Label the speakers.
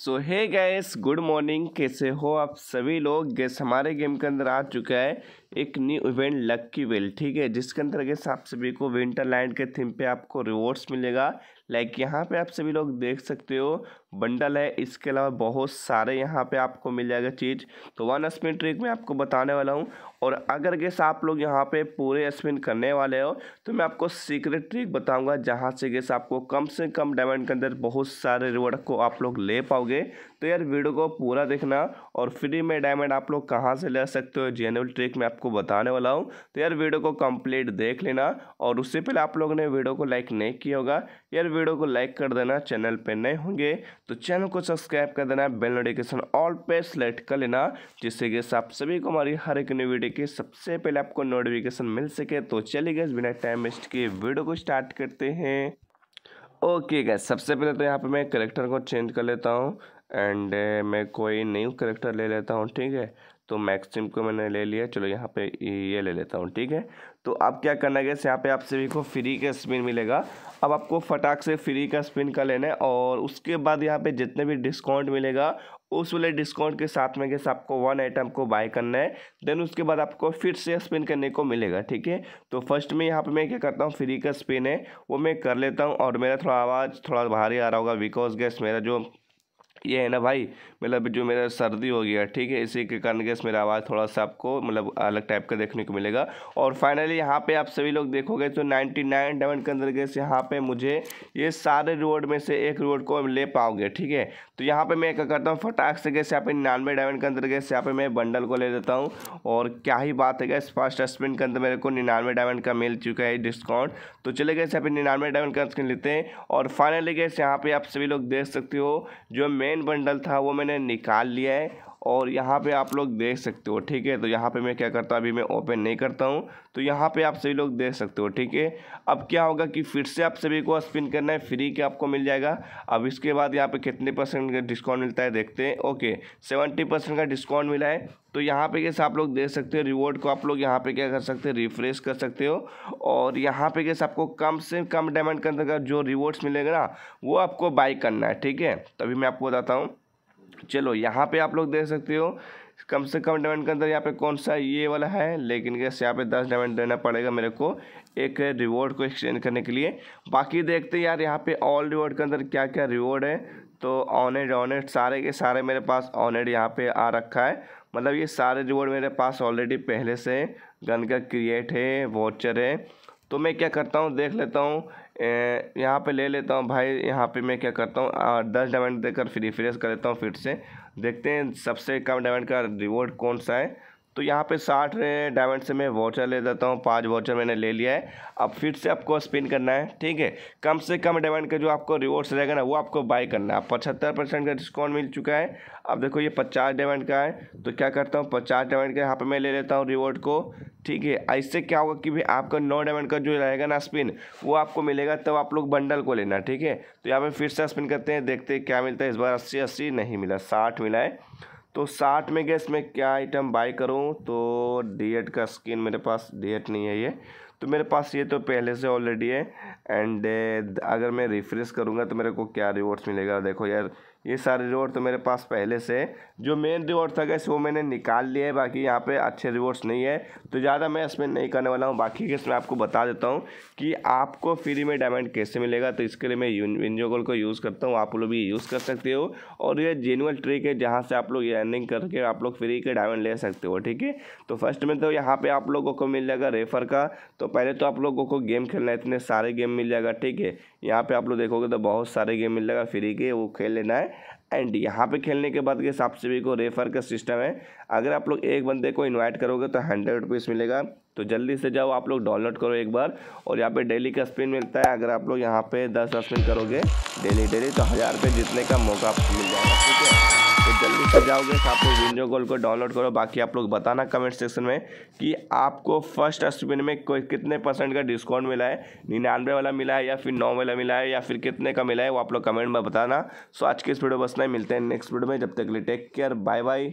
Speaker 1: सो hey guys good morning कैसे हो आप सभी लोग गैस हमारे गेम के अंदर आ चुका है एक न्यू इवेंट लक्की वेल ठीक है जिसके अंतर्गत आप सभी को विंटर लैंड के थीम पे आपको रिवॉर्ड्स मिलेगा लाइक यहाँ पे आप सभी लोग देख सकते हो बंडल है इसके अलावा बहुत सारे यहाँ पे आपको मिल जाएगा चीज़ तो वन स्पिन ट्रिक मैं आपको बताने वाला हूँ और अगर गैस आप लोग यहाँ पे पूरे स्पिन करने वाले हो तो मैं आपको सीक्रेट ट्रिक बताऊँगा जहाँ से गैस आपको कम से कम डायमंड के अंदर बहुत सारे रिवॉर्ड को आप लोग ले पाओगे तो यार वीडियो को पूरा देखना और फ्री में डायमंड आप लोग कहाँ से ले सकते हो जेनुअल ट्रिक में आप आपको बताने वाला हूँ तो यार वीडियो को कंप्लीट देख लेना और उससे पहले आप लोगों ने वीडियो को लाइक नहीं किया होगा यार वीडियो को लाइक कर देना चैनल पर नए होंगे तो चैनल को सब्सक्राइब कर देना बेल नोटिफिकेशन ऑल पे सेलेक्ट कर लेना जिससे कि आप सभी को हमारी हर एक नई वीडियो की सबसे पहले आपको नोटिफिकेशन मिल सके तो चलिए गए बिना टाइम वेस्ट के वीडियो को स्टार्ट करते हैं ओके गए सबसे पहले तो यहाँ पर मैं करेक्टर को चेंज कर लेता हूँ एंड uh, eh, मैं कोई न्यू करेक्टर ले लेता हूँ ठीक है तो मैक्सिम को मैंने ले लिया चलो यहाँ पे ये ले लेता हूँ ठीक है तो अब क्या करना गया यहाँ पे आप सभी को फ्री का स्पिन मिलेगा अब आपको फटाक से फ्री का स्पिन कर लेना है और उसके बाद यहाँ पे जितने भी डिस्काउंट मिलेगा उस वाले डिस्काउंट के साथ में गैस आपको वन आइटम को बाय करना है देन उसके बाद आपको फिर से स्पिन करने को मिलेगा ठीक है तो फर्स्ट में यहाँ पे मैं क्या करता हूँ फ्री का स्पिन है वो मैं कर लेता हूँ और मेरा थोड़ा आवाज़ थोड़ा भारी आ रहा होगा बिकॉज गैस मेरा जो ये है ना भाई मतलब जो मेरा सर्दी हो गया ठीक है इसी के कारण गैस मेरा आवाज़ थोड़ा सा आपको मतलब अलग टाइप का देखने को मिलेगा और फाइनली यहाँ पे आप सभी लोग देखोगे तो 99 नाइन डायमंड के अंदर गैस यहाँ पे मुझे ये सारे रोड में से एक रोड को ले पाओगे ठीक है तो यहाँ पे मैं क्या करता हूँ फटाक से गैस यहाँ पे निन्यानवे डायमंड के अंदर गैस यहाँ पे मैं बंडल को ले लेता हूँ और क्या ही बात है गैस फर्स्ट स्पिन के अंदर मेरे को निन्यानवे डायमंड का मिल चुका है डिस्काउंट तो चले गए यहाँ पे निन्यानवे डायमंड का लेते हैं और फाइनली गैस यहाँ पे आप सभी लोग देख सकते हो जो मैं मेन बंडल था वो मैंने निकाल लिया है और यहाँ पे आप लोग देख सकते हो ठीक है तो यहाँ पे मैं क्या करता हूँ अभी मैं ओपन नहीं करता हूँ तो यहाँ पे आप सभी लोग देख सकते हो ठीक है अब क्या होगा कि फिर से आप सभी को स्पिन करना है फ्री के आपको मिल जाएगा अब इसके बाद यहाँ पे कितने परसेंट का डिस्काउंट मिलता है देखते हैं ओके सेवेंटी परसेंट का डिस्काउंट मिला है तो यहाँ पे कैसे आप लोग देख सकते हो रिवॉर्ड को आप लोग यहाँ पे क्या कर सकते हो रिफ्रेश कर सकते हो और यहाँ पे कैसे आपको कम से कम डायमंड का जो रिवॉर्ड्स मिलेगा ना वो आपको बाई करना है ठीक है तभी तो मैं आपको बताता हूँ चलो यहाँ पे आप लोग देख सकते हो कम से कम डायमंड के अंदर यहाँ पे कौन सा ये वाला है लेकिन कैसे यहाँ पे दस डायमंड देना पड़ेगा मेरे को एक रिवॉर्ड को एक्सचेंज करने के लिए बाकी देखते हैं यार यहाँ पे ऑल रिवॉर्ड के अंदर क्या क्या रिवॉर्ड है तो ऑनेड ऑनेड सारे के सारे मेरे पास ऑनेड यहाँ पे आ रखा है मतलब ये सारे रिवॉर्ड मेरे पास ऑलरेडी पहले से गन का क्रिएट है वॉचर है तो मैं क्या करता हूँ देख लेता हूँ यहाँ पे ले लेता हूँ भाई यहाँ पे मैं क्या करता हूँ दस डायमंड देकर फिर रिफ्रेश कर लेता हूँ फिर से देखते हैं सबसे कम डायमंड का रिवॉर्ड कौन सा है तो यहाँ पे साठ डायमंड से मैं वॉचर ले देता हूँ पांच वॉचर मैंने ले लिया है अब फिर से आपको स्पिन करना है ठीक है कम से कम डायमंड का जो आपको रिवॉर्ड्स रहेगा ना वो आपको बाय करना है पचहत्तर परसेंट का डिस्काउंट मिल चुका है अब देखो ये पचास डायमंड का है तो क्या करता हूँ पचास डायमंड का यहाँ पर मैं ले लेता हूँ रिवॉर्ड को ठीक है इससे क्या होगा कि भाई आपका नौ डायमंड का जो रहेगा ना स्पिन वो आपको मिलेगा तब आप लोग बंडल को लेना ठीक है तो यहाँ पर फिर से स्पिन करते हैं देखते हैं क्या मिलता है इस बार अस्सी अस्सी नहीं मिला साठ मिला है तो साठ में गैस मैं क्या आइटम बाई करूँ तो डी का स्किन मेरे पास डी नहीं है ये तो मेरे पास ये तो पहले से ऑलरेडी है एंड अगर मैं रिफ्रेश करूँगा तो मेरे को क्या रिवॉर्ड्स मिलेगा देखो यार ये सारे रिवॉर्ड तो मेरे पास पहले से जो मेन रिवॉर्ड था गैस वो मैंने निकाल लिया है बाकी यहाँ पे अच्छे रिवॉर्ड्स नहीं है तो ज़्यादा मैं इसमें नहीं करने वाला हूँ बाकी गैस मैं आपको बता देता हूँ कि आपको फ्री में डायमंड कैसे मिलेगा तो इसके लिए मैं गोल को यूज़ करता हूँ आप लोग भी यूज़ कर सकते हो और ये जेनुअल ट्रिक है जहाँ से आप लोग अर्निंग करके आप लोग फ्री के डायमंड ले सकते हो ठीक है तो फर्स्ट में तो यहाँ पर आप लोगों को मिल जाएगा रेफर का तो पहले तो आप लोगों को गेम खेलना है इतने सारे गेम मिल जाएगा ठीक है यहाँ पर आप लोग देखोगे तो बहुत सारे गेम मिल जाएगा फ्री के वो खेल लेना है एंड यहाँ पे खेलने के बाद के आप सभी को रेफर का सिस्टम है अगर आप लोग एक बंदे को इनवाइट करोगे तो हंड्रेड रुपीज़ मिलेगा तो जल्दी से जाओ आप लोग डाउनलोड करो एक बार और यहाँ पे डेली का स्पिन मिलता है अगर आप लोग यहाँ पे दस स्पिन करोगे डेली डेली तो हज़ार रुपये जीतने का मौका आपको मिल जाएगा ठीक है तो जल्दी से जाओगे तो आप लोग वीडियो कॉल को डाउनलोड करो बाकी आप लोग बताना कमेंट सेक्शन में कि आपको फर्स्ट स्पिन में कोई कितने परसेंट का डिस्काउंट मिला है निन्यानवे वाला मिला है या फिर नौ वाला मिला है या फिर कितने का मिला है वो आप लोग कमेंट में बताना सो आज के इस वीडियो बस नहीं मिलते हैं नेक्स्ट वीडियो में जब तक के लिए टेक केयर बाय बाय